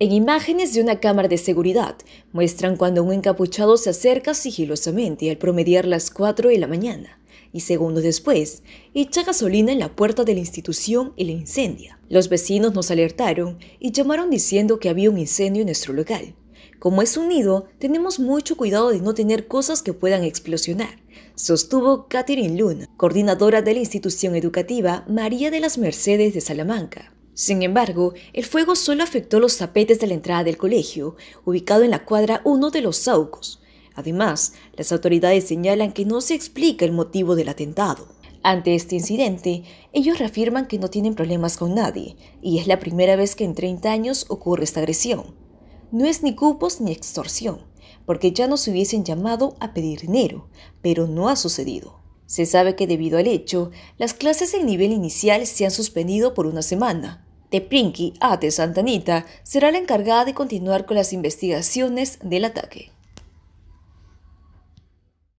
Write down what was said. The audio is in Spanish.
En imágenes de una cámara de seguridad muestran cuando un encapuchado se acerca sigilosamente al promediar las 4 de la mañana y segundos después echa gasolina en la puerta de la institución y la incendia. Los vecinos nos alertaron y llamaron diciendo que había un incendio en nuestro local. Como es un nido, tenemos mucho cuidado de no tener cosas que puedan explosionar, sostuvo Catherine Luna, coordinadora de la institución educativa María de las Mercedes de Salamanca. Sin embargo, el fuego solo afectó los tapetes de la entrada del colegio, ubicado en la cuadra 1 de Los Saucos. Además, las autoridades señalan que no se explica el motivo del atentado. Ante este incidente, ellos reafirman que no tienen problemas con nadie, y es la primera vez que en 30 años ocurre esta agresión. No es ni cupos ni extorsión, porque ya no se hubiesen llamado a pedir dinero, pero no ha sucedido. Se sabe que debido al hecho, las clases del nivel inicial se han suspendido por una semana, de a Ate Santanita será la encargada de continuar con las investigaciones del ataque.